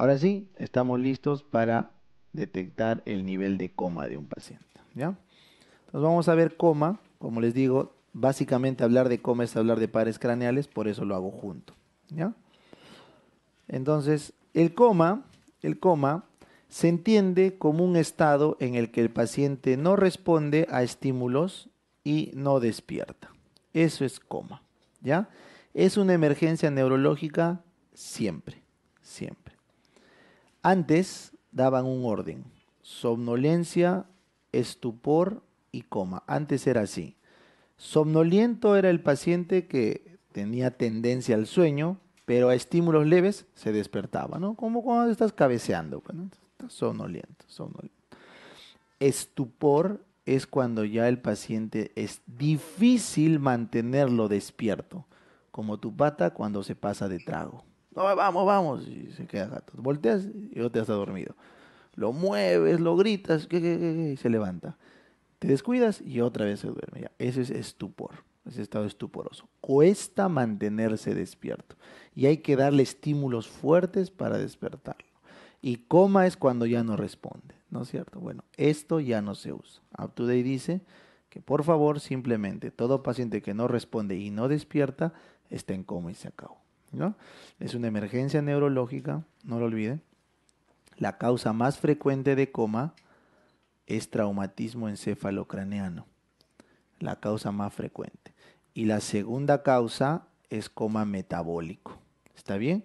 Ahora sí, estamos listos para detectar el nivel de coma de un paciente. ¿ya? Entonces vamos a ver coma, como les digo, básicamente hablar de coma es hablar de pares craneales, por eso lo hago junto. ¿ya? Entonces, el coma, el coma se entiende como un estado en el que el paciente no responde a estímulos y no despierta. Eso es coma, ¿ya? Es una emergencia neurológica siempre, siempre. Antes daban un orden, somnolencia, estupor y coma. Antes era así. Somnoliento era el paciente que tenía tendencia al sueño, pero a estímulos leves se despertaba, ¿no? Como cuando estás cabeceando, pues, somnoliento, Estupor es cuando ya el paciente es difícil mantenerlo despierto, como tu pata cuando se pasa de trago vamos, vamos. Y se queda gato. Volteas y te has dormido. Lo mueves, lo gritas, y se levanta. Te descuidas y otra vez se duerme. Ya, eso es estupor. Ese estado estuporoso. Cuesta mantenerse despierto. Y hay que darle estímulos fuertes para despertarlo. Y coma es cuando ya no responde. ¿No es cierto? Bueno, esto ya no se usa. Up dice que por favor simplemente todo paciente que no responde y no despierta está en coma y se acabó. Es una emergencia neurológica, no lo olviden. La causa más frecuente de coma es traumatismo encefalocraneano, la causa más frecuente. Y la segunda causa es coma metabólico. ¿Está bien?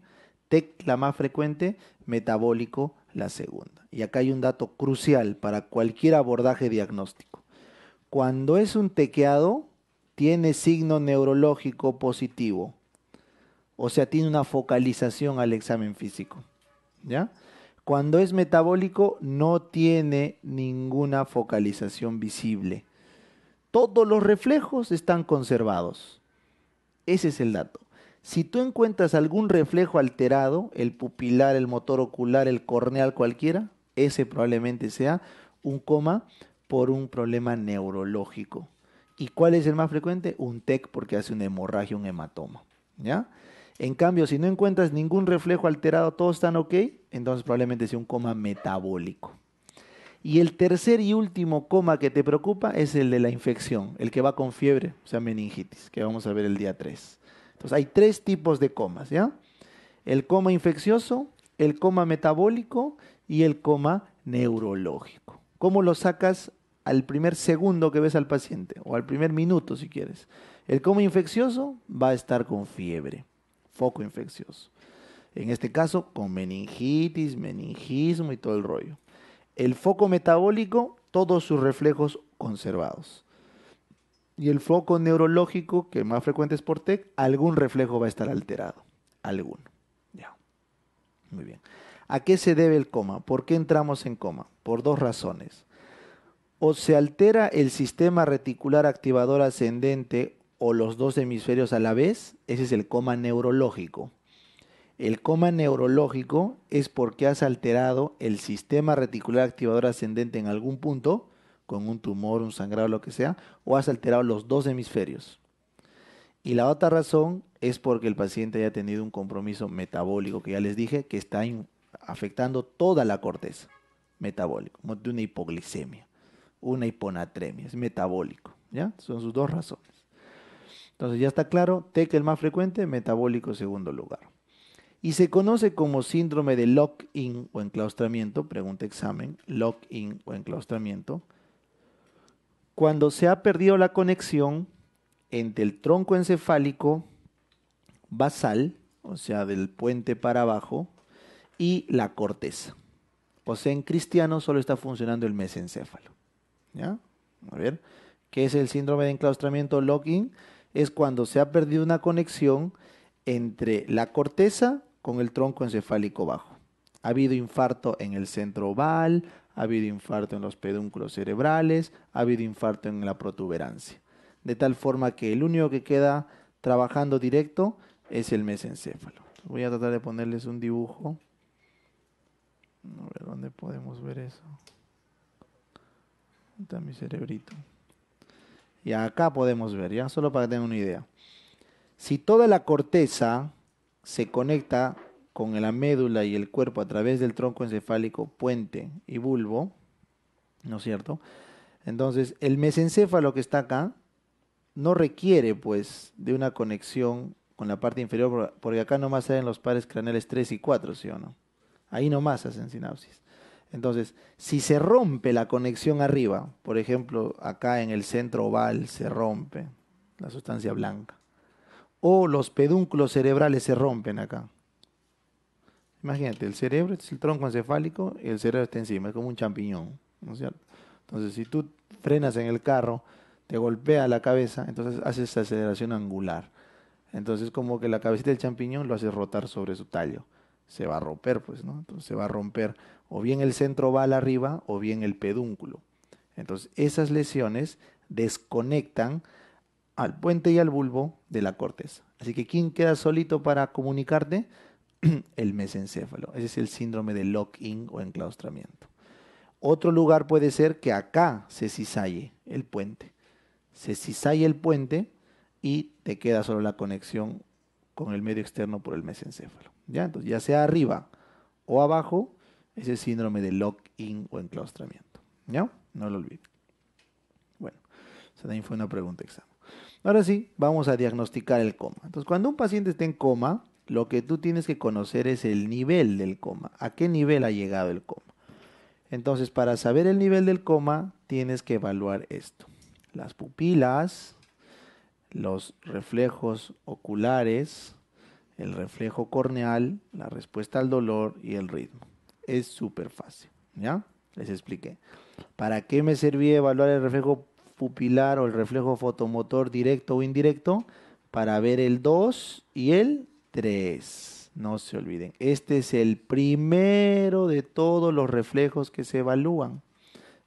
TEC la más frecuente, metabólico la segunda. Y acá hay un dato crucial para cualquier abordaje diagnóstico. Cuando es un tequeado, tiene signo neurológico positivo o sea, tiene una focalización al examen físico. ¿Ya? Cuando es metabólico no tiene ninguna focalización visible. Todos los reflejos están conservados. Ese es el dato. Si tú encuentras algún reflejo alterado, el pupilar, el motor ocular, el corneal cualquiera, ese probablemente sea un coma por un problema neurológico. ¿Y cuál es el más frecuente? Un TEC porque hace una hemorragia, un hematoma. ¿Ya? En cambio, si no encuentras ningún reflejo alterado, todos están ok, entonces probablemente sea un coma metabólico. Y el tercer y último coma que te preocupa es el de la infección, el que va con fiebre, o sea, meningitis, que vamos a ver el día 3. Entonces, hay tres tipos de comas, ¿ya? El coma infeccioso, el coma metabólico y el coma neurológico. ¿Cómo lo sacas al primer segundo que ves al paciente o al primer minuto si quieres? El coma infeccioso va a estar con fiebre foco infeccioso. En este caso, con meningitis, meningismo y todo el rollo. El foco metabólico, todos sus reflejos conservados. Y el foco neurológico, que más frecuente es por TEC, algún reflejo va a estar alterado. Alguno. Ya. Muy bien. ¿A qué se debe el coma? ¿Por qué entramos en coma? Por dos razones. O se altera el sistema reticular activador ascendente o los dos hemisferios a la vez, ese es el coma neurológico. El coma neurológico es porque has alterado el sistema reticular activador ascendente en algún punto, con un tumor, un sangrado, lo que sea, o has alterado los dos hemisferios. Y la otra razón es porque el paciente haya tenido un compromiso metabólico, que ya les dije, que está afectando toda la corteza metabólica, de una hipoglicemia, una hiponatremia, es metabólico. ¿ya? Son sus dos razones. Entonces ya está claro, TEC el más frecuente, metabólico segundo lugar. Y se conoce como síndrome de lock-in o enclaustramiento, pregunta examen, lock-in o enclaustramiento, cuando se ha perdido la conexión entre el tronco encefálico basal, o sea, del puente para abajo, y la corteza. O sea, en cristiano solo está funcionando el mesencéfalo. ¿Ya? A ver, ¿qué es el síndrome de enclaustramiento lock-in? es cuando se ha perdido una conexión entre la corteza con el tronco encefálico bajo. Ha habido infarto en el centro oval, ha habido infarto en los pedúnculos cerebrales, ha habido infarto en la protuberancia. De tal forma que el único que queda trabajando directo es el mesencéfalo. Voy a tratar de ponerles un dibujo. A ver, ¿dónde podemos ver eso? está mi cerebrito? Y acá podemos ver, ¿ya? Solo para tener una idea. Si toda la corteza se conecta con la médula y el cuerpo a través del tronco encefálico, puente y bulbo, ¿no es cierto? Entonces, el mesencéfalo que está acá no requiere, pues, de una conexión con la parte inferior, porque acá nomás salen los pares craneales 3 y 4, ¿sí o no? Ahí nomás hacen sinapsis. Entonces, si se rompe la conexión arriba, por ejemplo, acá en el centro oval se rompe la sustancia blanca, o los pedúnculos cerebrales se rompen acá. Imagínate, el cerebro este es el tronco encefálico y el cerebro está encima, es como un champiñón, Entonces, si tú frenas en el carro, te golpea la cabeza, entonces haces aceleración angular. Entonces, como que la cabecita del champiñón lo hace rotar sobre su tallo se va a romper, pues, ¿no? Entonces se va a romper o bien el centro va al arriba o bien el pedúnculo. Entonces esas lesiones desconectan al puente y al bulbo de la corteza. Así que ¿quién queda solito para comunicarte? el mesencéfalo. Ese es el síndrome de lock-in o enclaustramiento. Otro lugar puede ser que acá se cizalle el puente. Se cizalle el puente y te queda solo la conexión con el medio externo por el mesencéfalo. ¿ya? sea arriba o abajo, ese síndrome de lock-in o enclaustramiento. ¿Ya? No lo olviden. Bueno, esa también fue una pregunta examen. Ahora sí, vamos a diagnosticar el coma. Entonces, cuando un paciente está en coma, lo que tú tienes que conocer es el nivel del coma. ¿A qué nivel ha llegado el coma? Entonces, para saber el nivel del coma, tienes que evaluar esto. Las pupilas, los reflejos oculares, el reflejo corneal, la respuesta al dolor y el ritmo. Es súper fácil, ¿ya? Les expliqué. ¿Para qué me servía evaluar el reflejo pupilar o el reflejo fotomotor directo o indirecto? Para ver el 2 y el 3. No se olviden. Este es el primero de todos los reflejos que se evalúan.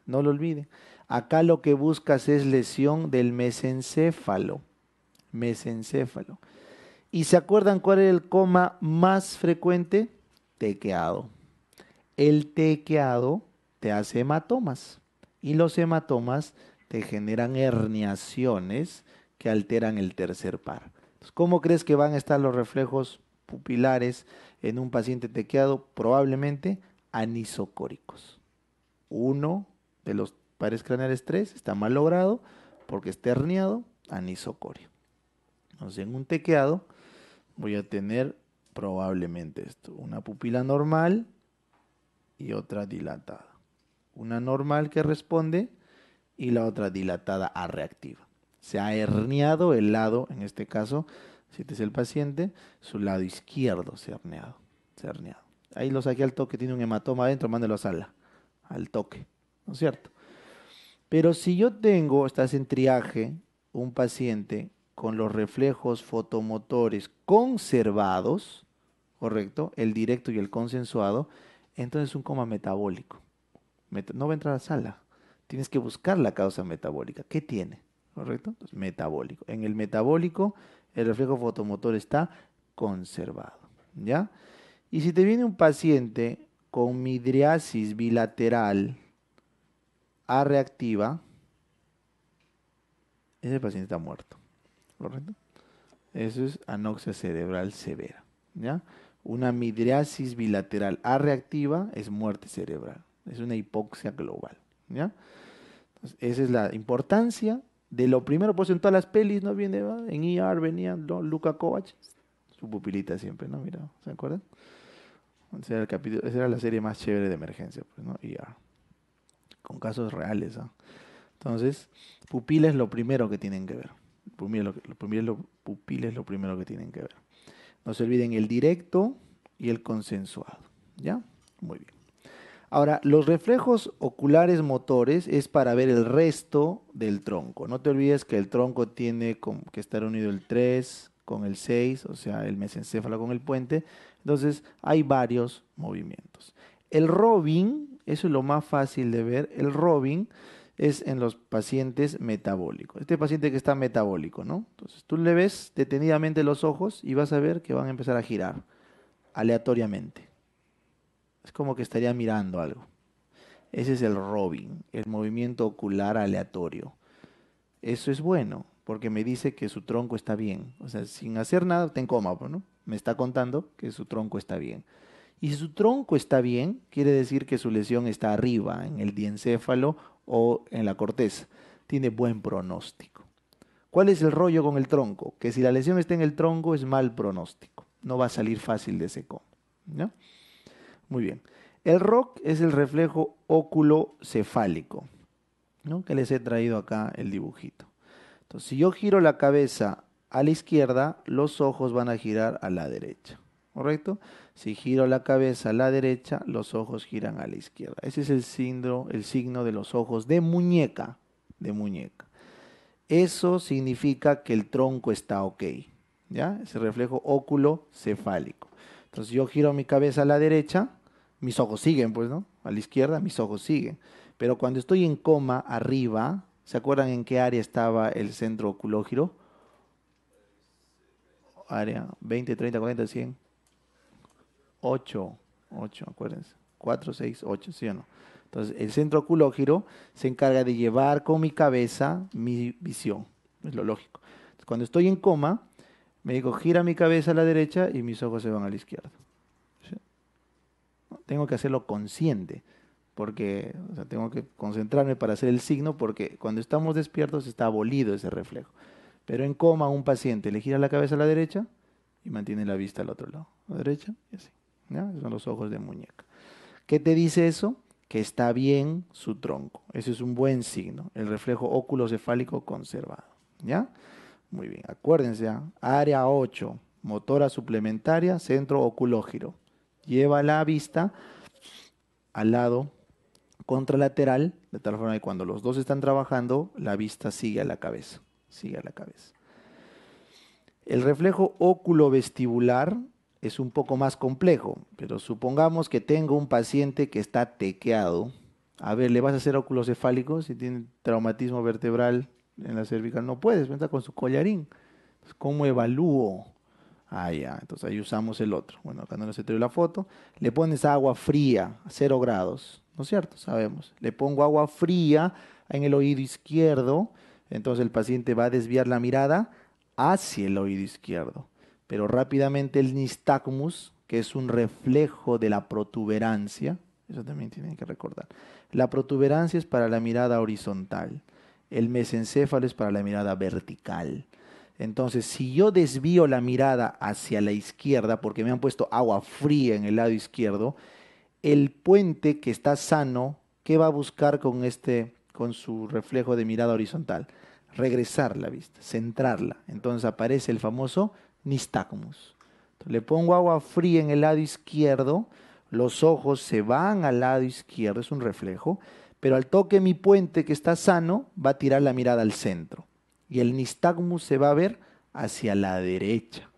No lo olviden. Acá lo que buscas es lesión del mesencéfalo. Mesencéfalo. ¿Y se acuerdan cuál es el coma más frecuente? Tequeado. El tequeado te hace hematomas y los hematomas te generan herniaciones que alteran el tercer par. ¿Cómo crees que van a estar los reflejos pupilares en un paciente tequeado? Probablemente anisocóricos. Uno de los pares craneales 3 está mal logrado porque está herniado anisocorio. Entonces, en un tequeado, voy a tener probablemente esto, una pupila normal y otra dilatada. Una normal que responde y la otra dilatada a reactiva. Se ha herniado el lado, en este caso, si este es el paciente, su lado izquierdo se ha herniado. Se Ahí lo saqué al toque, tiene un hematoma adentro, mándelo a sala, al toque, ¿no es cierto? Pero si yo tengo, estás en triaje, un paciente con los reflejos fotomotores conservados, correcto, el directo y el consensuado, entonces un coma metabólico. no va a entrar a la sala. Tienes que buscar la causa metabólica. ¿Qué tiene? ¿Correcto? Entonces, metabólico. En el metabólico, el reflejo fotomotor está conservado. ¿Ya? Y si te viene un paciente con midriasis bilateral A reactiva, ese paciente está muerto. Eso es anoxia cerebral severa, ¿ya? Una midriasis bilateral A reactiva es muerte cerebral, es una hipoxia global, ¿ya? esa es la importancia de lo primero, pues en todas las pelis, ¿no? Viene, en ER venía Luca Kovacs, su pupilita siempre, ¿no? Mira, ¿se acuerdan? era esa era la serie más chévere de emergencia, pues, ¿no? E con casos reales, ¿ah? Entonces, pupila es lo primero que tienen que ver. Pues lo, pues los pupiles lo primero que tienen que ver. No se olviden el directo y el consensuado. ¿Ya? Muy bien. Ahora, los reflejos oculares motores es para ver el resto del tronco. No te olvides que el tronco tiene que estar unido el 3 con el 6, o sea, el mesencéfalo con el puente. Entonces, hay varios movimientos. El robin, eso es lo más fácil de ver, el robin es en los pacientes metabólicos. Este paciente que está metabólico, ¿no? Entonces tú le ves detenidamente los ojos y vas a ver que van a empezar a girar aleatoriamente. Es como que estaría mirando algo. Ese es el robin, el movimiento ocular aleatorio. Eso es bueno, porque me dice que su tronco está bien. O sea, sin hacer nada, te coma, ¿no? Me está contando que su tronco está bien. Y si su tronco está bien, quiere decir que su lesión está arriba, en el diencéfalo o en la corteza, tiene buen pronóstico. ¿Cuál es el rollo con el tronco? Que si la lesión está en el tronco es mal pronóstico. No va a salir fácil de ese ¿no? Muy bien. El ROC es el reflejo oculocefálico, ¿no? que les he traído acá el dibujito. Entonces, si yo giro la cabeza a la izquierda, los ojos van a girar a la derecha. ¿correcto? Si giro la cabeza a la derecha, los ojos giran a la izquierda. Ese es el, el signo de los ojos de muñeca, de muñeca. Eso significa que el tronco está ok, ¿ya? Ese reflejo óculo cefálico. Entonces yo giro mi cabeza a la derecha, mis ojos siguen, pues, ¿no? A la izquierda, mis ojos siguen. Pero cuando estoy en coma arriba, ¿se acuerdan en qué área estaba el centro oculógiro? Área 20, 30, 40, 100. 8, 8, acuérdense. 4, 6, 8, ¿sí o no? Entonces, el centro oculógiro se encarga de llevar con mi cabeza mi visión. Es lo lógico. cuando estoy en coma, me digo, gira mi cabeza a la derecha y mis ojos se van a la izquierda. tengo que hacerlo consciente, porque tengo que concentrarme para hacer el signo, porque cuando estamos despiertos está abolido ese reflejo. Pero en coma, un paciente le gira la cabeza a la derecha y mantiene la vista al otro lado, a la derecha y así. Son los ojos de muñeca. ¿Qué te dice eso? Que está bien su tronco. Ese es un buen signo. El reflejo oculocefálico conservado. ¿Ya? Muy bien. Acuérdense, ¿ah? área 8, motora suplementaria, centro oculógiro. Lleva la vista al lado contralateral, de tal forma que cuando los dos están trabajando, la vista sigue a la cabeza. Sigue a la cabeza. El reflejo oculovestibular es un poco más complejo, pero supongamos que tengo un paciente que está tequeado. A ver, ¿le vas a hacer óculos cefálicos si tiene traumatismo vertebral en la cervical? No puedes, venta con su collarín. ¿Cómo evalúo? Ah, ya, entonces ahí usamos el otro. Bueno, acá no les traigo la foto. Le pones agua fría, cero 0 grados, ¿no es cierto? Sabemos. Le pongo agua fría en el oído izquierdo, entonces el paciente va a desviar la mirada hacia el oído izquierdo pero rápidamente el nistagmus, que es un reflejo de la protuberancia, eso también tienen que recordar. La protuberancia es para la mirada horizontal, el mesencéfalo es para la mirada vertical. Entonces, si yo desvío la mirada hacia la izquierda, porque me han puesto agua fría en el lado izquierdo, el puente que está sano, ¿qué va a buscar con este, con su reflejo de mirada horizontal? Regresar la vista, centrarla. Entonces aparece el famoso nistagmus. Le pongo agua fría en el lado izquierdo, los ojos se van al lado izquierdo, es un reflejo, pero al toque mi puente que está sano va a tirar la mirada al centro y el nistagmus se va a ver hacia la derecha.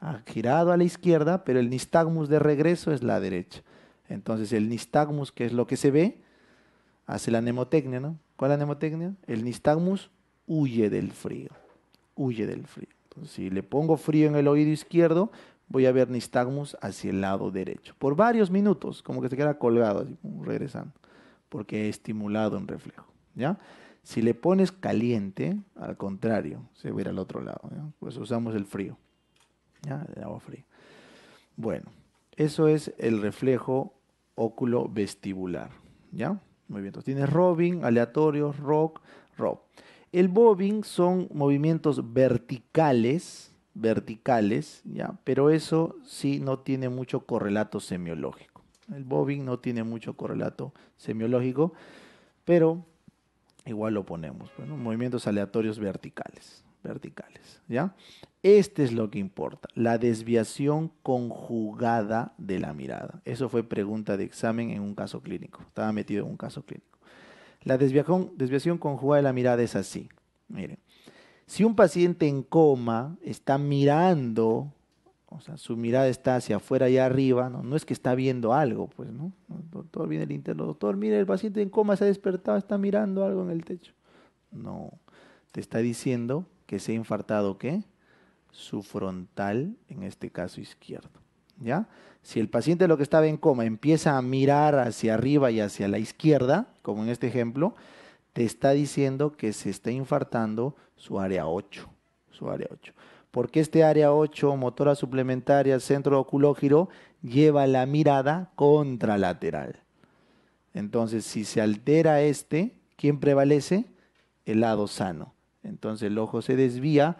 Ha girado a la izquierda, pero el nistagmus de regreso es la derecha. Entonces el nistagmus, que es lo que se ve, hace la nemotecnia, ¿no? ¿Cuál es la nemotecnia? El nistagmus huye del frío, huye del frío si le pongo frío en el oído izquierdo, voy a ver nistagmus hacia el lado derecho. Por varios minutos, como que se queda colgado, así, regresando, porque he estimulado un reflejo. ¿ya? Si le pones caliente, al contrario, se va al otro lado. Pues usamos el frío, el agua fría. Bueno, eso es el reflejo óculo vestibular. ¿ya? Muy bien, entonces tienes Robin, aleatorios, rock, rob. El bobbing son movimientos verticales, verticales, ¿ya? pero eso sí no tiene mucho correlato semiológico. El bobbing no tiene mucho correlato semiológico, pero igual lo ponemos. Pues, movimientos aleatorios verticales, verticales, ¿ya? Este es lo que importa, la desviación conjugada de la mirada. Eso fue pregunta de examen en un caso clínico. Estaba metido en un caso clínico. La desviación, conjugada de la mirada es así. Miren, si un paciente en coma está mirando, o sea, su mirada está hacia afuera y arriba, no, no es que está viendo algo, pues, ¿no? doctor, viene el interno, doctor, mire, el paciente en coma se ha despertado, está mirando algo en el techo. No, te está diciendo que se ha infartado, ¿qué? Su frontal, en este caso izquierdo, ¿ya? Si el paciente lo que estaba en coma empieza a mirar hacia arriba y hacia la izquierda, como en este ejemplo, te está diciendo que se está infartando su área 8, su área 8. Porque este área 8, motora suplementaria, centro oculógiro, lleva la mirada contralateral. Entonces, si se altera este, ¿quién prevalece? El lado sano. Entonces el ojo se desvía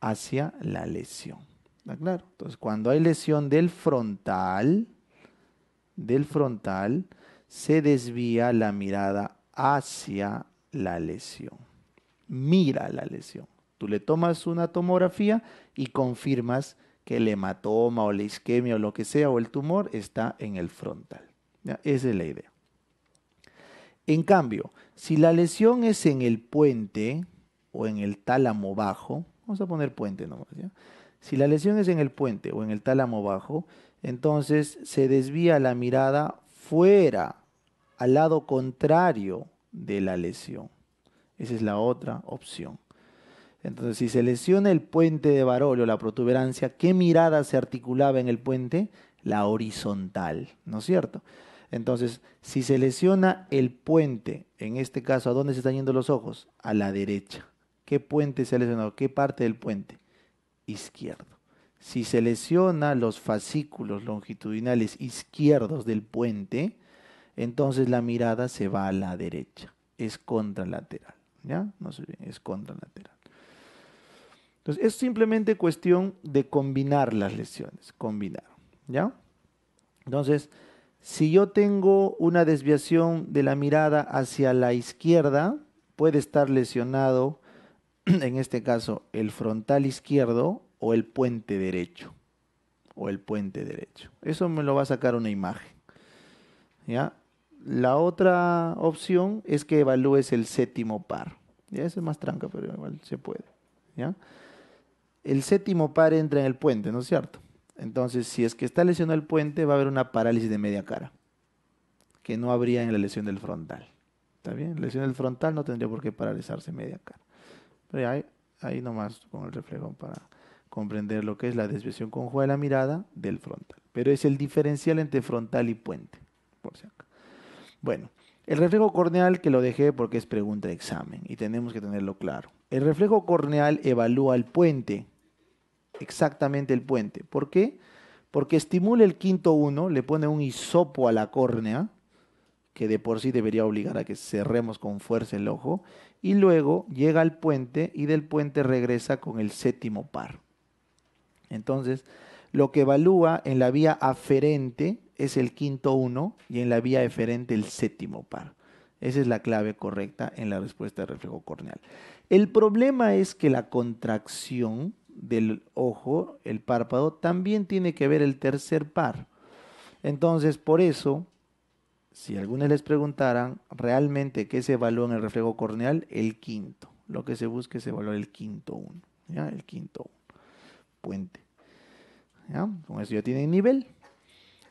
hacia la lesión. Ah, claro? Entonces, cuando hay lesión del frontal, del frontal, se desvía la mirada hacia la lesión. Mira la lesión. Tú le tomas una tomografía y confirmas que el hematoma o la isquemia o lo que sea o el tumor está en el frontal. Esa es la idea. En cambio, si la lesión es en el puente o en el tálamo bajo, vamos a poner puente nomás, ¿ya? Si la lesión es en el puente o en el tálamo bajo, entonces se desvía la mirada fuera, al lado contrario de la lesión. Esa es la otra opción. Entonces, si se lesiona el puente de o la protuberancia, ¿qué mirada se articulaba en el puente? La horizontal, ¿no es cierto? Entonces, si se lesiona el puente, en este caso, ¿a dónde se están yendo los ojos? A la derecha. ¿Qué puente se ha lesionado? ¿Qué parte del puente? izquierdo. Si se lesiona los fascículos longitudinales izquierdos del puente, entonces la mirada se va a la derecha, es contralateral, es contralateral. Entonces, es simplemente cuestión de combinar las lesiones, combinar, ¿ya? Entonces, si yo tengo una desviación de la mirada hacia la izquierda, puede estar lesionado en este caso, el frontal izquierdo o el puente derecho. O el puente derecho. Eso me lo va a sacar una imagen. ¿Ya? La otra opción es que evalúes el séptimo par. Ya, es más tranca, pero igual se puede. ¿Ya? El séptimo par entra en el puente, ¿no es cierto? Entonces, si es que está lesionado el puente, va a haber una parálisis de media cara, que no habría en la lesión del frontal. ¿Está bien? Lesión del frontal no tendría por qué paralizarse media cara ahí, nomás con el reflejo para comprender lo que es la desviación conjuga de la mirada del frontal. Pero es el diferencial entre frontal y puente, por Bueno, el reflejo corneal que lo dejé porque es pregunta de examen y tenemos que tenerlo claro. El reflejo corneal evalúa el puente, exactamente el puente. ¿Por qué? Porque estimula el quinto uno, le pone un hisopo a la córnea, que de por sí debería obligar a que cerremos con fuerza el ojo, y luego llega al puente y del puente regresa con el séptimo par. Entonces, lo que evalúa en la vía aferente es el quinto uno y en la vía eferente el séptimo par. Esa es la clave correcta en la respuesta de reflejo corneal. El problema es que la contracción del ojo, el párpado, también tiene que ver el tercer par. Entonces, por eso, si algunos les preguntaran realmente qué se evaluó en el reflejo corneal, el quinto. Lo que se busca es evaluar el quinto 1. El quinto Puente. Con eso ya tiene nivel.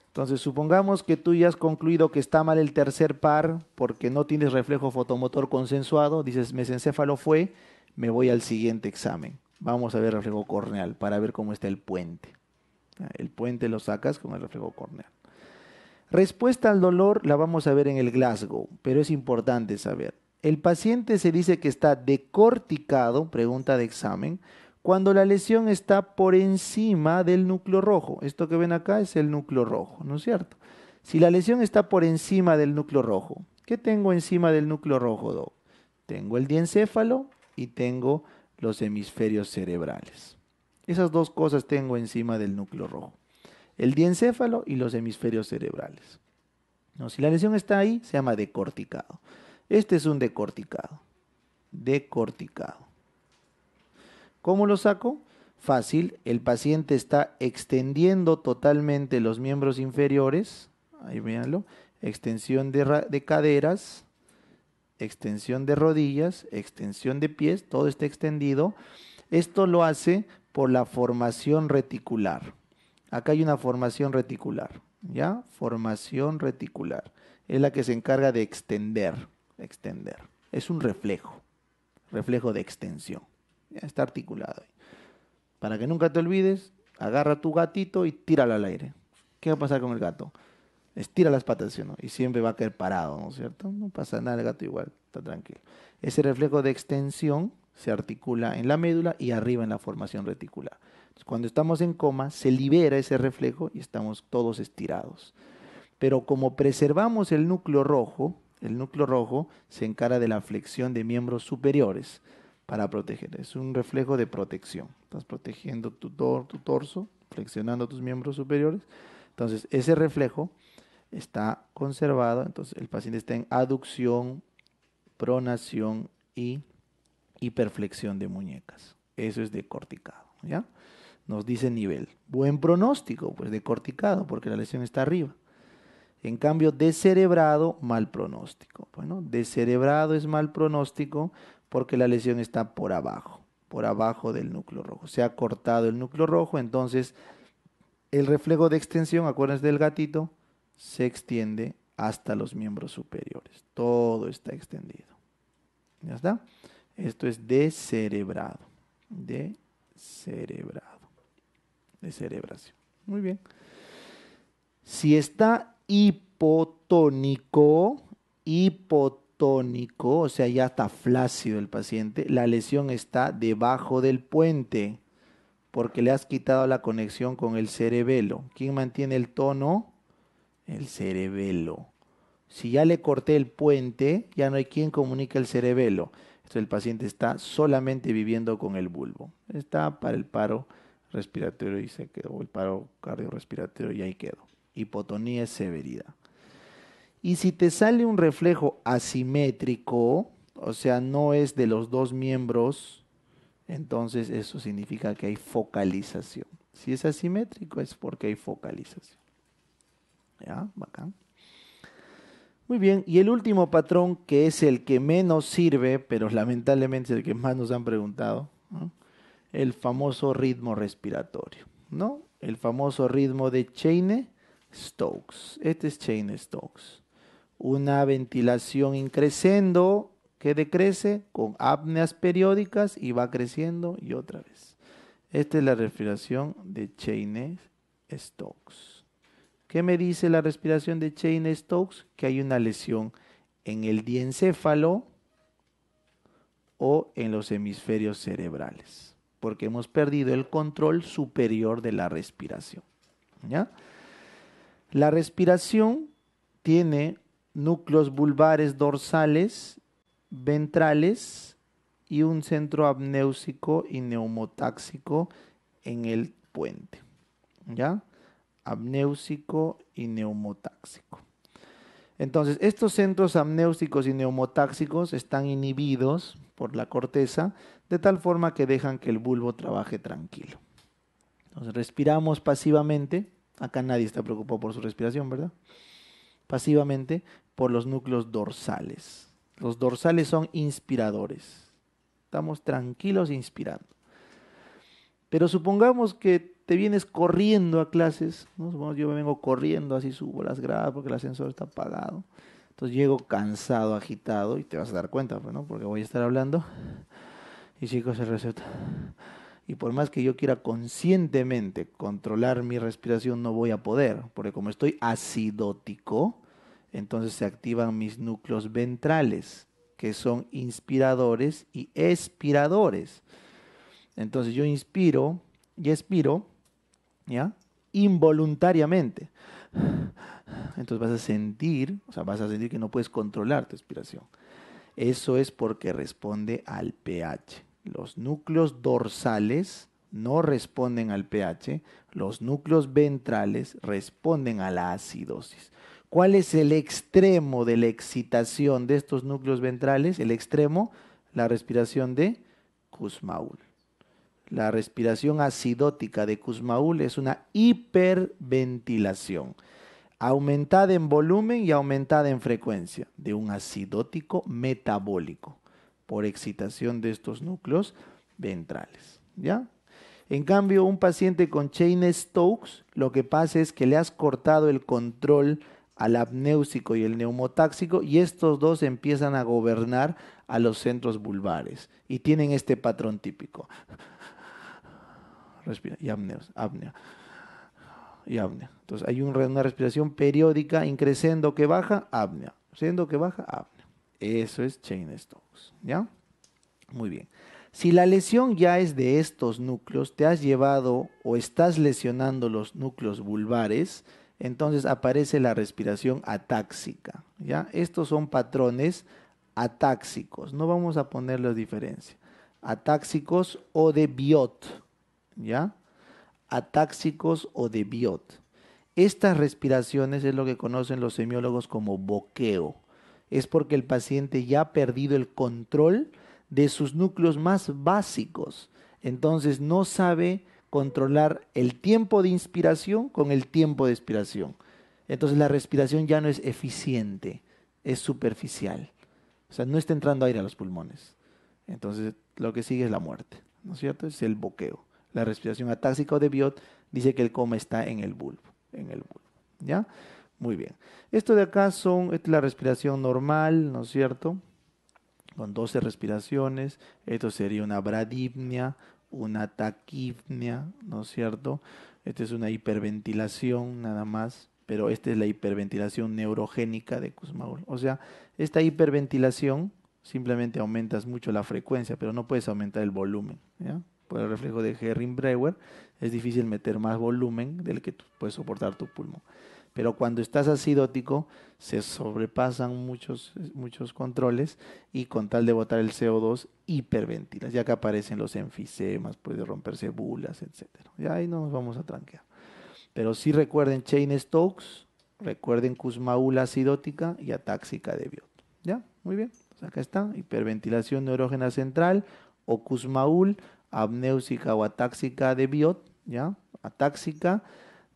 Entonces, supongamos que tú ya has concluido que está mal el tercer par porque no tienes reflejo fotomotor consensuado. Dices, mesencéfalo fue, me voy al siguiente examen. Vamos a ver reflejo corneal para ver cómo está el puente. El puente lo sacas con el reflejo corneal. Respuesta al dolor la vamos a ver en el Glasgow, pero es importante saber. El paciente se dice que está decorticado, pregunta de examen, cuando la lesión está por encima del núcleo rojo. Esto que ven acá es el núcleo rojo, ¿no es cierto? Si la lesión está por encima del núcleo rojo, ¿qué tengo encima del núcleo rojo, Tengo el diencéfalo y tengo los hemisferios cerebrales. Esas dos cosas tengo encima del núcleo rojo el diencéfalo y los hemisferios cerebrales. No, si la lesión está ahí, se llama decorticado. Este es un decorticado. Decorticado. ¿Cómo lo saco? Fácil, el paciente está extendiendo totalmente los miembros inferiores, ahí véanlo, extensión de caderas, extensión de rodillas, extensión de pies, todo está extendido. Esto lo hace por la formación reticular. Acá hay una formación reticular, ¿ya? Formación reticular. Es la que se encarga de extender, extender. Es un reflejo, reflejo de extensión. Ya está articulado. Para que nunca te olvides, agarra tu gatito y tíralo al aire. ¿Qué va a pasar con el gato? Estira las patas, no? Y siempre va a caer parado, ¿no es cierto? No pasa nada, el gato igual, está tranquilo. Ese reflejo de extensión se articula en la médula y arriba en la formación reticular. Cuando estamos en coma, se libera ese reflejo y estamos todos estirados. Pero como preservamos el núcleo rojo, el núcleo rojo se encara de la flexión de miembros superiores para proteger. Es un reflejo de protección. Estás protegiendo tu, tu torso, flexionando tus miembros superiores. Entonces, ese reflejo está conservado. Entonces, el paciente está en aducción, pronación y hiperflexión de muñecas. Eso es decorticado. ¿ya? nos dice nivel. Buen pronóstico, pues decorticado, porque la lesión está arriba. En cambio, descerebrado, mal pronóstico. Bueno, descerebrado es mal pronóstico porque la lesión está por abajo, por abajo del núcleo rojo. Se ha cortado el núcleo rojo, entonces el reflejo de extensión, acuérdense del gatito, se extiende hasta los miembros superiores. Todo está extendido. ¿Ya está? Esto es descerebrado. Descerebrado cerebración. Muy bien. Si está hipotónico, hipotónico, o sea, ya está flácido el paciente, la lesión está debajo del puente porque le has quitado la conexión con el cerebelo. ¿Quién mantiene el tono? El cerebelo. Si ya le corté el puente, ya no hay quien comunica el cerebelo. Entonces el paciente está solamente viviendo con el bulbo. Está para el paro respiratorio y se quedó, el paro cardiorrespiratorio y ahí quedó. Hipotonía es severidad. Y si te sale un reflejo asimétrico, o sea, no es de los dos miembros, entonces eso significa que hay focalización. Si es asimétrico es porque hay focalización. ¿Ya? Bacán. Muy bien, y el último patrón que es el que menos sirve, pero lamentablemente es el que más nos han preguntado, el famoso ritmo respiratorio, ¿no? El famoso ritmo de Cheyne-Stokes. Este es Cheyne-Stokes. Una ventilación increciendo que decrece con apneas periódicas y va creciendo y otra vez. Esta es la respiración de Cheyne-Stokes. ¿Qué me dice la respiración de Cheyne-Stokes? Que hay una lesión en el diencéfalo o en los hemisferios cerebrales porque hemos perdido el control superior de la respiración. La respiración tiene núcleos vulvares dorsales, ventrales y un centro amnéusico y neumotáxico en el puente. ¿Ya? Amnéusico y neumotáxico. Entonces, estos centros amnéusicos y neumotáxicos están inhibidos por la corteza de tal forma que dejan que el bulbo trabaje tranquilo. Entonces respiramos pasivamente, acá nadie está preocupado por su respiración, ¿verdad? Pasivamente por los núcleos dorsales. Los dorsales son inspiradores. Estamos tranquilos inspirando. Pero supongamos que te vienes corriendo a clases, ¿no? yo me vengo corriendo, así subo las gradas porque el ascensor está apagado. Entonces llego cansado, agitado, y te vas a dar cuenta, pues, ¿no? Porque voy a estar hablando y chicos, se receta. Y por más que yo quiera conscientemente controlar mi respiración, no voy a poder, porque como estoy acidótico, entonces se activan mis núcleos ventrales, que son inspiradores y expiradores. Entonces yo inspiro y expiro, ¿ya? Involuntariamente. Entonces vas a sentir, o sea, vas a sentir que no puedes controlar tu expiración. Eso es porque responde al pH los núcleos dorsales no responden al pH, los núcleos ventrales responden a la acidosis. ¿Cuál es el extremo de la excitación de estos núcleos ventrales? El extremo, la respiración de Kussmaul. La respiración acidótica de Kussmaul es una hiperventilación, aumentada en volumen y aumentada en frecuencia, de un acidótico metabólico por excitación de estos núcleos ventrales. ¿Ya? En cambio, un paciente con Chain-Stokes, lo que pasa es que le has cortado el control al apnéusico y el neumotáxico y estos dos empiezan a gobernar a los centros vulvares y tienen este patrón típico. Respira y apnea y apnea. Entonces hay una respiración periódica, increciendo que baja, apnea, siendo que baja, apnea. Eso es Chain-Stokes. ¿ya? Muy bien. Si la lesión ya es de estos núcleos, te has llevado o estás lesionando los núcleos vulvares, entonces aparece la respiración atáxica, ¿ya? Estos son patrones atáxicos, no vamos a ponerle diferencia. Atáxicos o de biot, ¿ya? Atáxicos o de biot. Estas respiraciones es lo que conocen los semiólogos como boqueo es porque el paciente ya ha perdido el control de sus núcleos más básicos. Entonces no sabe controlar el tiempo de inspiración con el tiempo de expiración. Entonces la respiración ya no es eficiente, es superficial. O sea, no está entrando aire a los pulmones. Entonces lo que sigue es la muerte, ¿no es cierto? Es el boqueo. La respiración atáxica o de Biot dice que el coma está en el bulbo, en el bulbo, ¿ya? Muy bien. Esto de acá son, es la respiración normal, ¿no es cierto? Con 12 respiraciones. Esto sería una bradipnea, una taquipnea, ¿no es cierto? Esto es una hiperventilación nada más, pero esta es la hiperventilación neurogénica de Kussmaul. O sea, esta hiperventilación simplemente aumentas mucho la frecuencia, pero no puedes aumentar el volumen. ¿ya? Por el reflejo de Herring-Brewer es difícil meter más volumen del que puedes soportar tu pulmón. Pero cuando estás acidótico, se sobrepasan muchos, muchos controles y con tal de botar el CO2, hiperventilas. Ya que aparecen los enfisemas, puede romperse bulas, etc. Ya ahí no nos vamos a tranquear. Pero sí recuerden Chain Stokes, recuerden Cusmaul acidótica y atáxica de Biot. ¿Ya? Muy bien. Pues acá está, hiperventilación neurógena central o Cusmaul, amnéusica o atáxica de Biot, ¿ya? Atáxica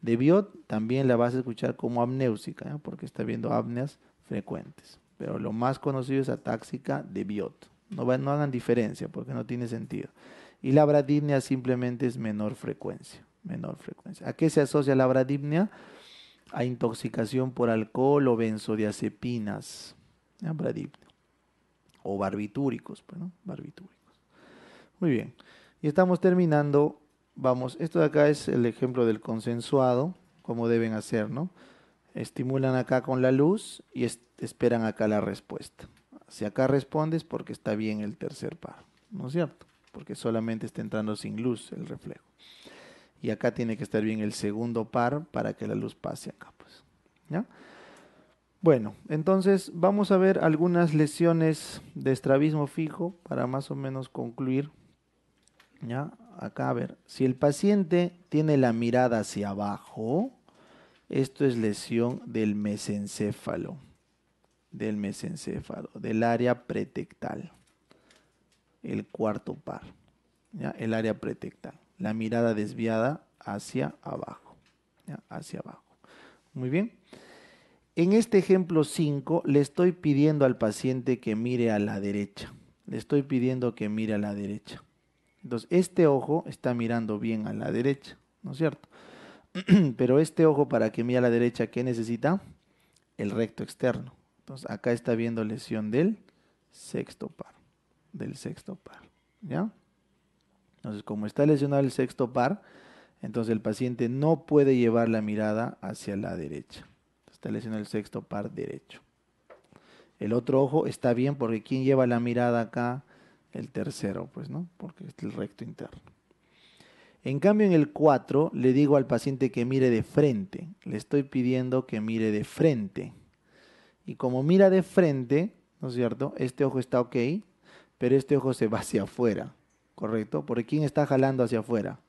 de Biot también la vas a escuchar como amnéusica, ¿eh? porque está viendo apneas frecuentes. Pero lo más conocido es atáxica de Biot. No, hagan diferencia porque no tiene sentido. Y la bradipnea simplemente es menor frecuencia. Menor frecuencia. ¿A qué se asocia la bradipnea? A intoxicación por alcohol o benzodiazepinas. ¿eh? O barbitúricos, bueno, pues, barbitúricos. Muy bien. Y estamos terminando vamos, esto de acá es el ejemplo del consensuado, como deben hacer, ¿no? Estimulan acá con la luz y esperan acá la respuesta. Si acá respondes porque está bien el tercer par, ¿no es cierto? Porque solamente está entrando sin luz el reflejo. Y acá tiene que estar bien el segundo par para que la luz pase acá, pues. ¿Ya? Bueno, entonces vamos a ver algunas lesiones de estrabismo fijo para más o menos concluir. ¿ya? acá a ver, si el paciente tiene la mirada hacia abajo, esto es lesión del mesencéfalo, del mesencéfalo, del área pretectal, el cuarto par, ¿ya? el área pretectal, la mirada desviada hacia abajo, hacia abajo. Muy bien. En este ejemplo 5 le estoy pidiendo al paciente que mire a la derecha. Le estoy pidiendo que mire a la derecha. Entonces, este ojo está mirando bien a la derecha, ¿no es cierto? Pero este ojo para que mire a la derecha, ¿qué necesita? El recto externo. Entonces, acá está viendo lesión del sexto par, del sexto par, ¿ya? Entonces, como está lesionado el sexto par, entonces el paciente no puede llevar la mirada hacia la derecha. Está lesionado el sexto par derecho. El otro ojo está bien porque ¿quién lleva la mirada acá? el tercero, pues, ¿no? Porque es el recto interno. En cambio, en el 4 le digo al paciente que mire de frente. Le estoy pidiendo que mire de frente. Y como mira de frente, ¿no es cierto? Este ojo está ok, pero este ojo se va hacia afuera, ¿correcto? Porque ¿quién está jalando hacia afuera?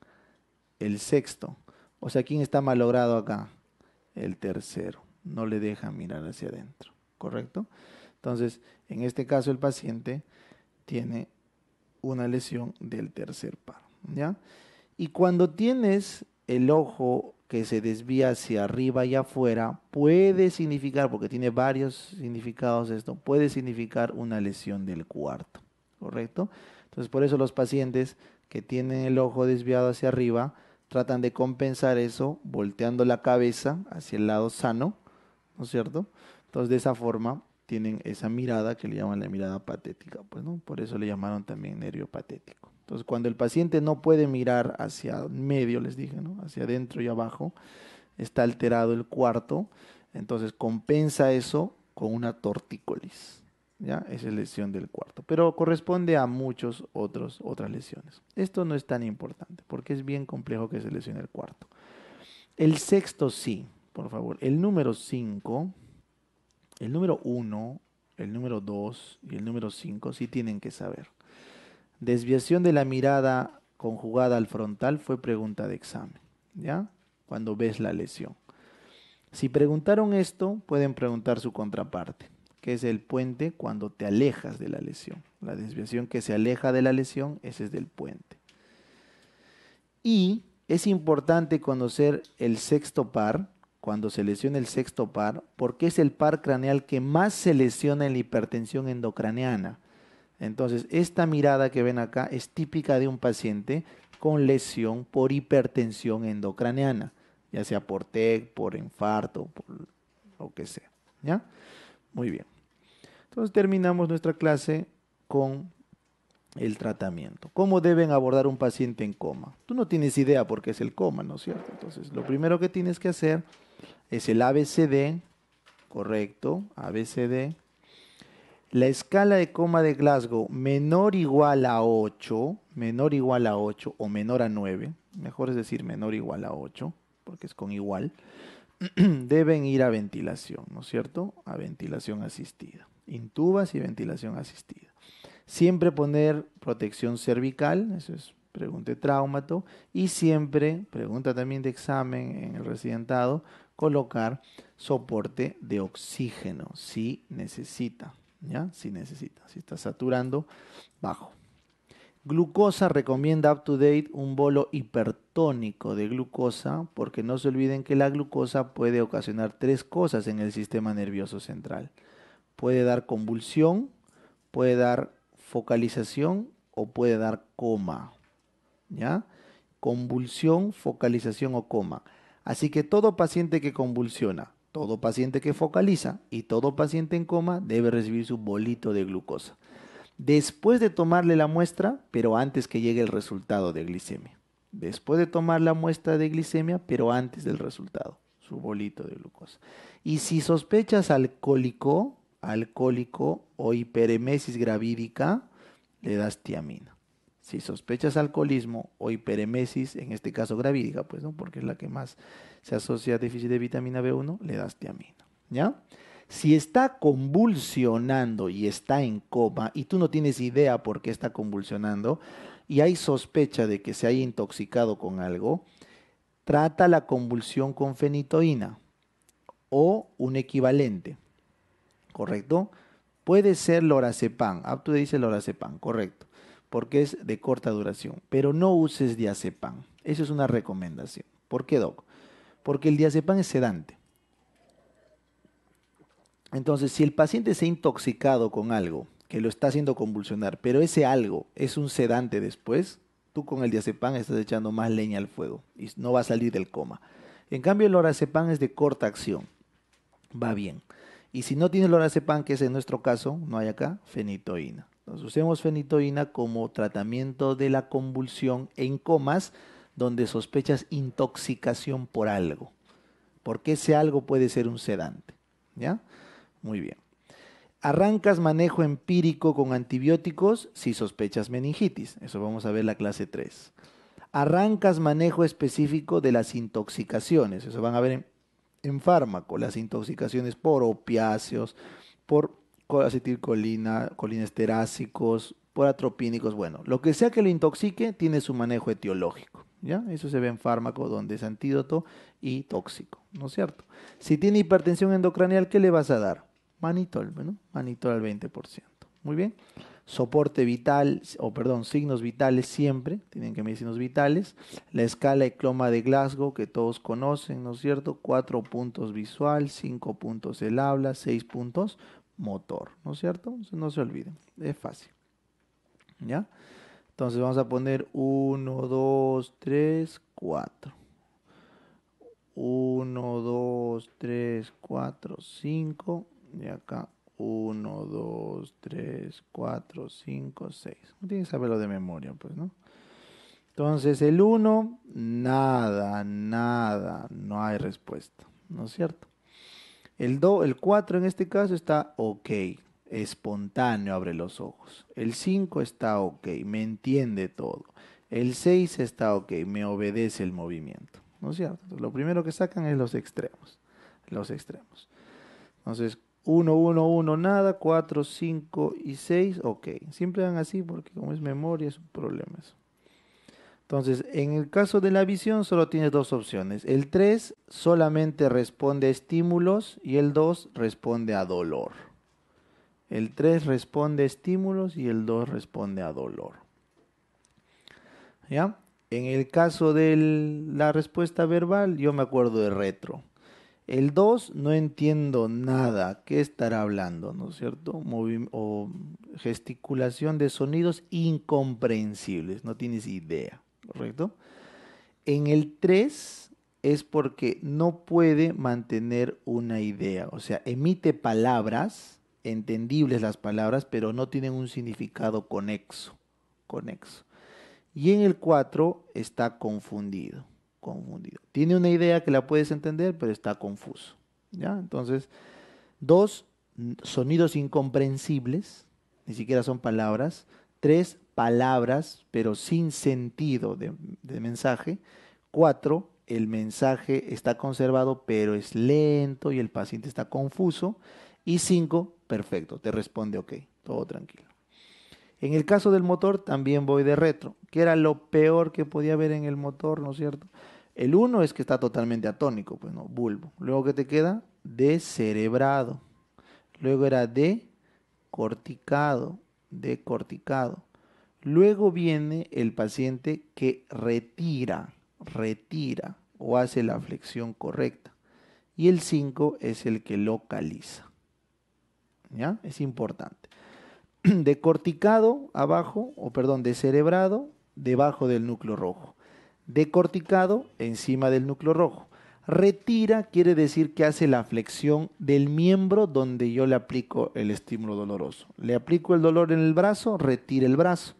El sexto. O sea, ¿quién está malogrado acá? El tercero. No le deja mirar hacia adentro, ¿correcto? Entonces, en este caso el paciente tiene una lesión del tercer par. ¿ya? Y cuando tienes el ojo que se desvía hacia arriba y afuera, puede significar, porque tiene varios significados esto, puede significar una lesión del cuarto, ¿correcto? Entonces por eso los pacientes que tienen el ojo desviado hacia arriba tratan de compensar eso volteando la cabeza hacia el lado sano, ¿no es cierto? Entonces de esa forma tienen esa mirada que le llaman la mirada patética, pues, ¿no? Por eso le llamaron también nervio patético. Entonces, cuando el paciente no puede mirar hacia medio, les dije, ¿no? Hacia adentro y abajo, está alterado el cuarto, entonces compensa eso con una tortícolis, ¿ya? Esa es lesión del cuarto, pero corresponde a muchas otras lesiones. Esto no es tan importante, porque es bien complejo que se lesione el cuarto. El sexto sí, por favor. El número 5 el número 1, el número 2 y el número 5 sí tienen que saber. Desviación de la mirada conjugada al frontal fue pregunta de examen, ¿ya? Cuando ves la lesión. Si preguntaron esto, pueden preguntar su contraparte, que es el puente cuando te alejas de la lesión. La desviación que se aleja de la lesión, ese es del puente. Y es importante conocer el sexto par, cuando se lesiona el sexto par, porque es el par craneal que más se lesiona en la hipertensión endocraneana. Entonces, esta mirada que ven acá es típica de un paciente con lesión por hipertensión endocraneana, ya sea por TEC, por infarto, por lo que sea. ¿Ya? Muy bien. Entonces, terminamos nuestra clase con el tratamiento. ¿Cómo deben abordar un paciente en coma? Tú no tienes idea porque es el coma, ¿no es cierto? Entonces, lo primero que tienes que hacer es el ABCD, correcto, ABCD. La escala de coma de Glasgow menor igual a 8, menor igual a 8 o menor a 9, mejor es decir menor igual a 8, porque es con igual, deben ir a ventilación, ¿no es cierto? A ventilación asistida. Intubas y ventilación asistida. Siempre poner protección cervical, eso es pregunta de traumato, y siempre, pregunta también de examen en el residentado, colocar soporte de oxígeno si necesita, ¿ya? Si necesita, si está saturando, bajo. Glucosa recomienda up to date un bolo hipertónico de glucosa porque no se olviden que la glucosa puede ocasionar tres cosas en el sistema nervioso central. Puede dar convulsión, puede dar focalización o puede dar coma. ¿Ya? Convulsión, focalización o coma. Así que todo paciente que convulsiona, todo paciente que focaliza y todo paciente en coma debe recibir su bolito de glucosa. Después de tomarle la muestra, pero antes que llegue el resultado de glicemia. Después de tomar la muestra de glicemia, pero antes del resultado, su bolito de glucosa. Y si sospechas alcohólico, alcohólico o hiperemesis gravídica, le das tiamina. Si sospechas alcoholismo o hiperemesis, en este caso gravídica, pues, ¿no? Porque es la que más se asocia a déficit de vitamina B1, le das tiamina, ¿ya? Si está convulsionando y está en coma y tú no tienes idea por qué está convulsionando y hay sospecha de que se haya intoxicado con algo, trata la convulsión con fenitoína o un equivalente, ¿correcto? Puede ser lorazepam, apto ah, dice lorazepam, correcto porque es de corta duración, pero no uses diazepam. Eso es una recomendación. ¿Por qué, Doc? Porque el diazepam es sedante. Entonces, si el paciente se ha intoxicado con algo que lo está haciendo convulsionar, pero ese algo es un sedante después, tú con el diazepam estás echando más leña al fuego y no va a salir del coma. En cambio, el lorazepam es de corta acción. Va bien. Y si no tienes lorazepam, que es en nuestro caso, no hay acá, fenitoína. Nos usemos fenitoína como tratamiento de la convulsión en comas donde sospechas intoxicación por algo. Porque ese algo puede ser un sedante. ¿Ya? Muy bien. Arrancas manejo empírico con antibióticos si sospechas meningitis. Eso vamos a ver la clase 3. Arrancas manejo específico de las intoxicaciones. Eso van a ver en, en fármaco. Las intoxicaciones por opiáceos, por acetilcolina, colinesterásicos, poratropínicos, bueno, lo que sea que lo intoxique tiene su manejo etiológico. ¿Ya? Eso se ve en fármaco donde es antídoto y tóxico, ¿no es cierto? Si tiene hipertensión endocraneal, ¿qué le vas a dar? Manitol, bueno, Manitol al 20%. Muy bien. Soporte vital, o perdón, signos vitales siempre, tienen que medir signos vitales. La escala cloma de Glasgow, que todos conocen, ¿no es cierto? Cuatro puntos visual, cinco puntos el habla, seis puntos motor, ¿no es cierto? No se olviden, es fácil. ¿Ya? Entonces vamos a poner 1, 2, 3, 4. 1, 2, 3, 4, 5. Y acá 1, 2, 3, 4, 5, 6. No tienes que saberlo de memoria, pues, ¿no? Entonces el 1, nada, nada, no hay respuesta, ¿no es cierto? El el 4 en este caso está ok, espontáneo abre los ojos. El 5 está ok, me entiende todo. El 6 está ok, me obedece el movimiento. ¿No es cierto? lo primero que sacan es los extremos. Los extremos. Entonces, 1, 1, 1, nada, 4, 5 y 6, ok. Siempre dan así porque como es memoria es un problema eso. Entonces, en el caso de la visión solo tienes dos opciones. El 3 solamente responde a estímulos y el 2 responde a dolor. El 3 responde a estímulos y el 2 responde a dolor. En el caso de la respuesta verbal, yo me acuerdo de retro. El 2 no entiendo nada, ¿qué estará hablando? ¿No es cierto? o gesticulación de sonidos incomprensibles, no tienes idea. ¿correcto? En el 3 es porque no puede mantener una idea, o sea, emite palabras, entendibles las palabras, pero no tienen un significado conexo, conexo. Y en el 4 está confundido, confundido. Tiene una idea que la puedes entender, pero está confuso, ¿ya? Entonces, dos, sonidos incomprensibles, ni siquiera son palabras. Tres, palabras, pero sin sentido de, mensaje. Cuatro, el mensaje está conservado, pero es lento y el paciente está confuso. Y cinco, perfecto, te responde ok, todo tranquilo. En el caso del motor también voy de retro, que era lo peor que podía haber en el motor, ¿no es cierto? El uno es que está totalmente atónico, pues no, bulbo. Luego que te queda, descerebrado. Luego era de corticado, de corticado. Luego viene el paciente que retira, retira o hace la flexión correcta. Y el 5 es el que localiza. ¿Ya? Es importante. Decorticado abajo, o perdón, de cerebrado, debajo del núcleo rojo. Decorticado encima del núcleo rojo. Retira quiere decir que hace la flexión del miembro donde yo le aplico el estímulo doloroso. Le aplico el dolor en el brazo, retira el brazo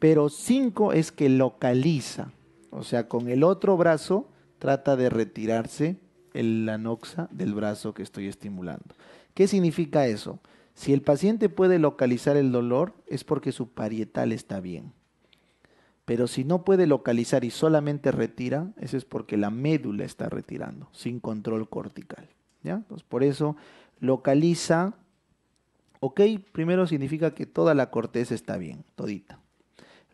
pero cinco es que localiza, o sea, con el otro brazo trata de retirarse la noxa del brazo que estoy estimulando. ¿Qué significa eso? Si el paciente puede localizar el dolor es porque su parietal está bien. Pero si no puede localizar y solamente retira, eso es porque la médula está retirando, sin control cortical. ¿ya? por eso localiza, ok, primero significa que toda la corteza está bien, todita.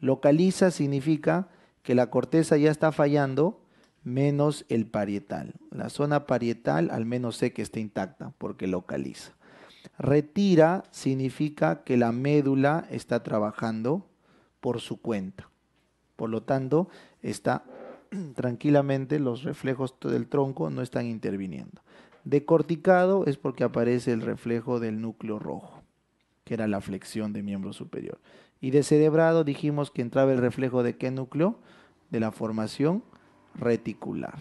Localiza significa que la corteza ya está fallando menos el parietal. La zona parietal al menos sé que está intacta porque localiza. Retira significa que la médula está trabajando por su cuenta. Por lo tanto, está tranquilamente los reflejos del tronco no están interviniendo. Decorticado es porque aparece el reflejo del núcleo rojo, que era la flexión de miembro superior. Y de cerebrado dijimos que entraba el reflejo de qué núcleo? De la formación reticular.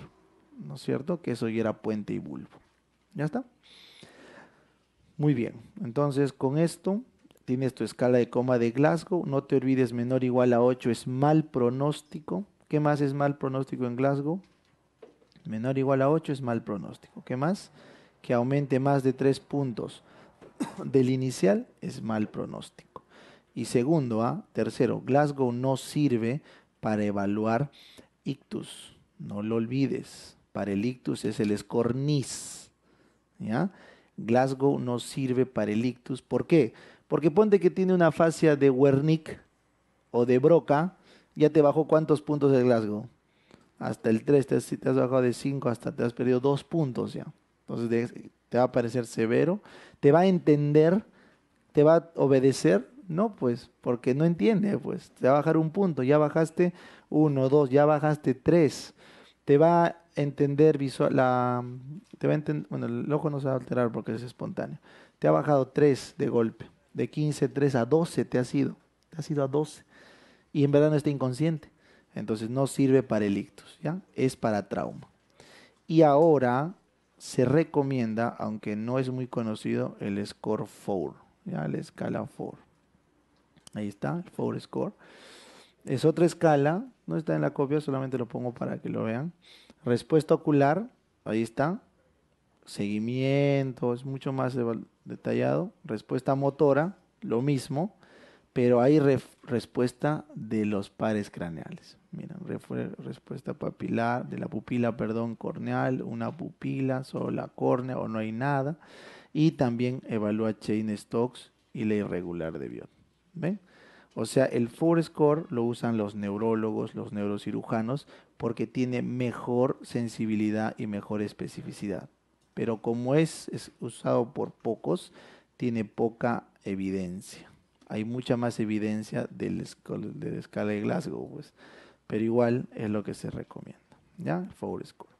¿No es cierto? Que eso ya era puente y bulbo. ¿Ya está? Muy bien. Entonces, con esto tienes tu escala de coma de Glasgow. No te olvides, menor o igual a 8 es mal pronóstico. ¿Qué más es mal pronóstico en Glasgow? Menor o igual a 8 es mal pronóstico. ¿Qué más? Que aumente más de 3 puntos del inicial es mal pronóstico. Y segundo, ¿ah? tercero, Glasgow no sirve para evaluar ictus. No lo olvides. Para el ictus es el escorniz. ¿Ya? Glasgow no sirve para el ictus. ¿Por qué? Porque ponte que tiene una fascia de Wernicke o de Broca, ya te bajó cuántos puntos de Glasgow. Hasta el 3, Si te has bajado de 5 hasta te has perdido 2 puntos ya. Entonces te va a parecer severo, te va a entender, te va a obedecer no, pues, porque no entiende, pues, te va a bajar un punto, ya bajaste uno, dos, ya bajaste tres. Te va a entender visual, te va bueno, el ojo no se va a alterar porque es espontáneo. Te ha bajado tres de golpe, de 15, 3 a 12 te ha sido, te ha sido a 12. Y en verdad no está inconsciente. Entonces no sirve para el ¿ya? Es para trauma. Y ahora se recomienda, aunque no es muy conocido, el score 4, ¿ya? La escala 4. Ahí está, el Four Score. Es otra escala, no está en la copia, solamente lo pongo para que lo vean. Respuesta ocular, ahí está. Seguimiento, es mucho más detallado. Respuesta motora, lo mismo, pero hay respuesta de los pares craneales. Mira, respuesta papilar, de la pupila, perdón, corneal, una pupila, solo la córnea o no hay nada. Y también evalúa Chain stocks y la irregular de o sea, el 4-score lo usan los neurólogos, los neurocirujanos, porque tiene mejor sensibilidad y mejor especificidad. Pero como es, usado por pocos, tiene poca evidencia. Hay mucha más evidencia del, de la escala de Glasgow, pues. pero igual es lo que se recomienda. ¿Ya? Score.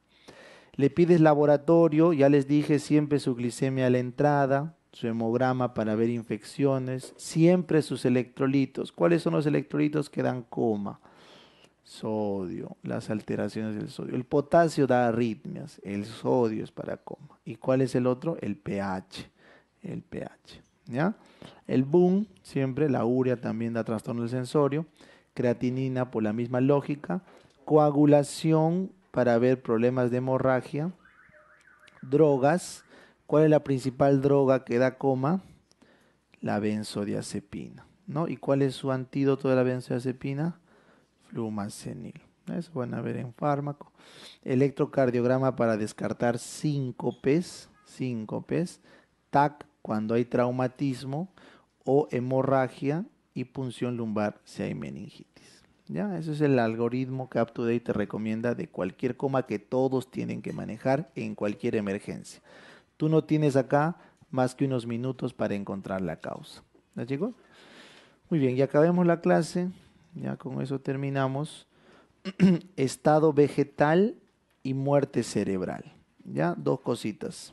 Le pides laboratorio, ya les dije siempre su glicemia a la entrada, su hemograma para ver infecciones, siempre sus electrolitos. ¿Cuáles son los electrolitos que dan coma? Sodio, las alteraciones del sodio. El potasio da arritmias, el sodio es para coma. ¿Y cuál es el otro? El pH, el pH. ¿ya? El boom, siempre, la urea también da trastorno del sensorio, creatinina por la misma lógica, coagulación para ver problemas de hemorragia, drogas, ¿Cuál es la principal droga que da coma? La benzodiazepina. ¿no? ¿Y cuál es su antídoto de la benzodiazepina? Flumacenil. Eso van a ver en fármaco. Electrocardiograma para descartar síncopes. TAC cuando hay traumatismo o hemorragia y punción lumbar si hay meningitis. ¿Ya? Ese es el algoritmo que UpToDate te recomienda de cualquier coma que todos tienen que manejar en cualquier emergencia. Tú no tienes acá más que unos minutos para encontrar la causa. ¿Ya llegó? Muy bien, ya acabemos la clase. Ya con eso terminamos. Estado vegetal y muerte cerebral. Ya, dos cositas.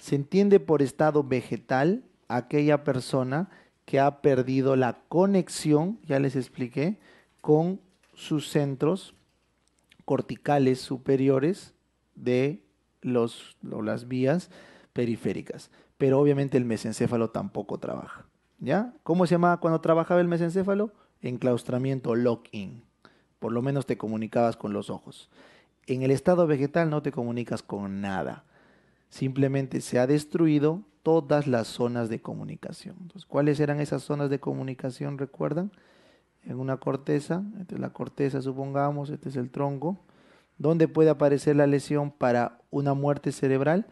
Se entiende por estado vegetal aquella persona que ha perdido la conexión, ya les expliqué, con sus centros corticales superiores de los, las vías periféricas. Pero obviamente el mesencéfalo tampoco trabaja. ¿Ya? ¿Cómo se llamaba cuando trabajaba el mesencéfalo? Enclaustramiento, lock-in. Por lo menos te comunicabas con los ojos. En el estado vegetal no te comunicas con nada. Simplemente se ha destruido todas las zonas de comunicación. ¿cuáles eran esas zonas de comunicación? ¿Recuerdan? En una corteza, esta la corteza, supongamos, este es el tronco, ¿Dónde puede aparecer la lesión para una muerte cerebral?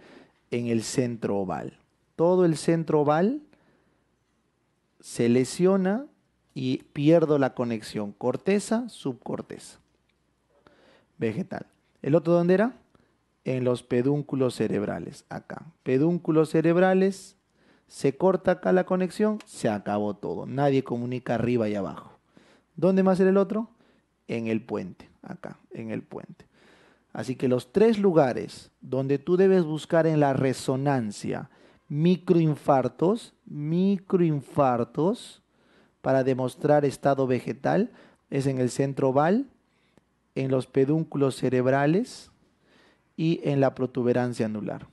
En el centro oval. Todo el centro oval se lesiona y pierdo la conexión corteza, subcorteza. Vegetal. ¿El otro dónde era? En los pedúnculos cerebrales, acá. Pedúnculos cerebrales, se corta acá la conexión, se acabó todo. Nadie comunica arriba y abajo. ¿Dónde más era el otro? En el puente, acá, en el puente. Así que los tres lugares donde tú debes buscar en la resonancia microinfartos, microinfartos para demostrar estado vegetal es en el centro oval, en los pedúnculos cerebrales y en la protuberancia anular.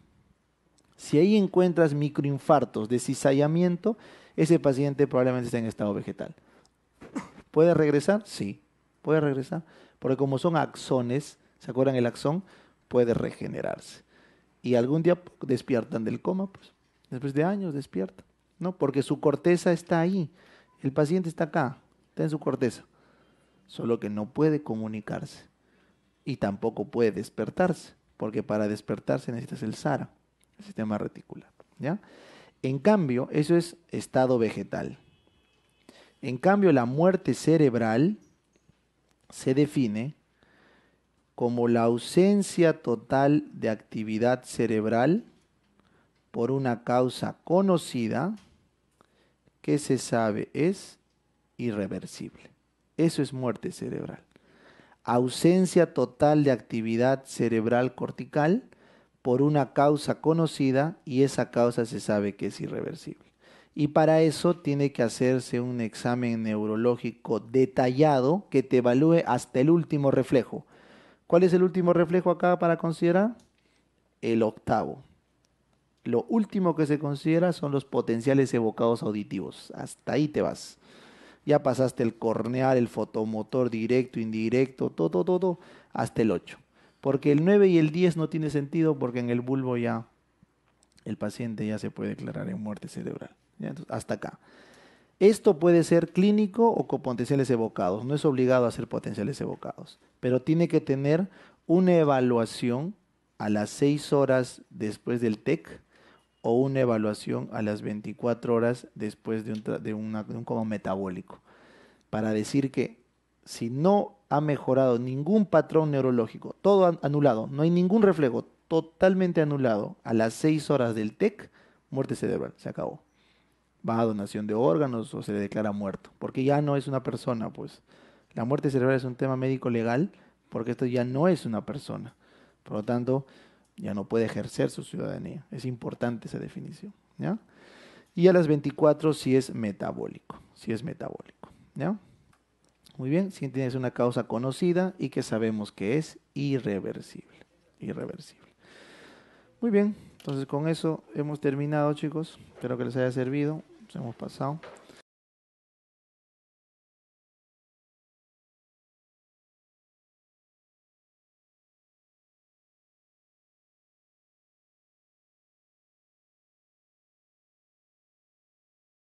Si ahí encuentras microinfartos de cizallamiento, ese paciente probablemente está en estado vegetal. ¿Puede regresar? Sí, puede regresar, porque como son axones, ¿se acuerdan? El axón puede regenerarse. Y algún día despiertan del coma, pues, después de años despiertan, ¿no? Porque su corteza está ahí, el paciente está acá, está en su corteza, solo que no puede comunicarse y tampoco puede despertarse, porque para despertarse necesitas el SARA, el sistema reticular, ¿ya? En cambio, eso es estado vegetal. En cambio, la muerte cerebral se define como la ausencia total de actividad cerebral por una causa conocida que se sabe es irreversible. Eso es muerte cerebral. Ausencia total de actividad cerebral cortical por una causa conocida y esa causa se sabe que es irreversible. Y para eso tiene que hacerse un examen neurológico detallado que te evalúe hasta el último reflejo ¿Cuál es el último reflejo acá para considerar? El octavo. Lo último que se considera son los potenciales evocados auditivos. Hasta ahí te vas. Ya pasaste el corneal, el fotomotor directo, indirecto, todo, todo, hasta el ocho. Porque el nueve y el diez no tiene sentido porque en el bulbo ya el paciente ya se puede declarar en muerte cerebral. hasta acá. Esto puede ser clínico o con potenciales evocados, no es obligado a ser potenciales evocados, pero tiene que tener una evaluación a las 6 horas después del TEC o una evaluación a las 24 horas después de un, de, un metabólico, para decir que si no ha mejorado ningún patrón neurológico, todo anulado, no hay ningún reflejo, totalmente anulado a las 6 horas del TEC, muerte cerebral, se acabó va a donación de órganos o se le declara muerto, porque ya no es una persona, pues. La muerte cerebral es un tema médico legal, porque esto ya no es una persona. Por lo tanto, ya no puede ejercer su ciudadanía. Es importante esa definición, Y a las 24 si es metabólico, si es metabólico, Muy bien, si tienes una causa conocida y que sabemos que es irreversible, irreversible. Muy bien, entonces con eso hemos terminado, chicos. Espero que les haya servido. Então, vamos passar.